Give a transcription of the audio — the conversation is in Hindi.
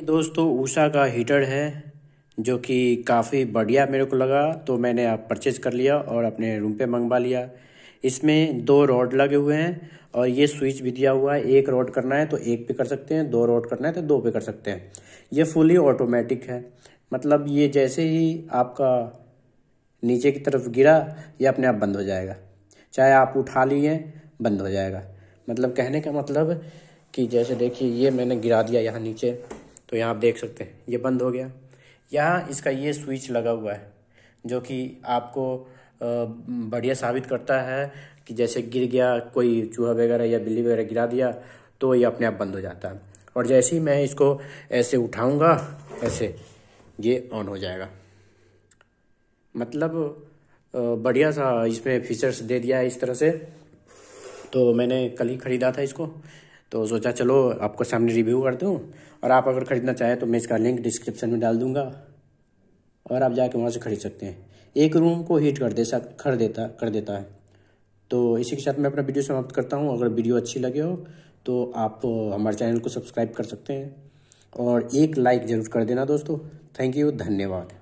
दोस्तों उषा का हीटर है जो कि काफ़ी बढ़िया मेरे को लगा तो मैंने आप परचेज़ कर लिया और अपने रूम पे मंगवा लिया इसमें दो रॉड लगे हुए हैं और ये स्विच भी दिया हुआ है एक रॉड करना है तो एक पे कर सकते हैं दो रॉड करना है तो दो पे कर सकते हैं ये फुली ऑटोमेटिक है मतलब ये जैसे ही आपका नीचे की तरफ गिरा ये अपने आप बंद हो जाएगा चाहे आप उठा लिए बंद हो जाएगा मतलब कहने का मतलब कि जैसे देखिए ये मैंने गिरा दिया यहाँ नीचे तो यहाँ आप देख सकते हैं ये बंद हो गया यहाँ इसका ये स्विच लगा हुआ है जो कि आपको बढ़िया साबित करता है कि जैसे गिर गया कोई चूहा वगैरह या बिल्ली वगैरह गिरा दिया तो ये अपने आप बंद हो जाता है और जैसे ही मैं इसको ऐसे उठाऊंगा ऐसे ये ऑन हो जाएगा मतलब बढ़िया सा इसमें फीचर्स दे दिया है इस तरह से तो मैंने कल ही ख़रीदा था इसको तो सोचा चलो आपको सामने रिव्यू कर दूँ और आप अगर ख़रीदना चाहें तो मैं इसका लिंक डिस्क्रिप्शन में डाल दूँगा और आप जाके वहाँ से ख़रीद सकते हैं एक रूम को हीट कर दे सक कर देता कर देता है तो इसी के साथ मैं अपना वीडियो समाप्त करता हूँ अगर वीडियो अच्छी लगे हो तो आप हमारे चैनल को सब्सक्राइब कर सकते हैं और एक लाइक ज़रूर कर देना दोस्तों थैंक यू धन्यवाद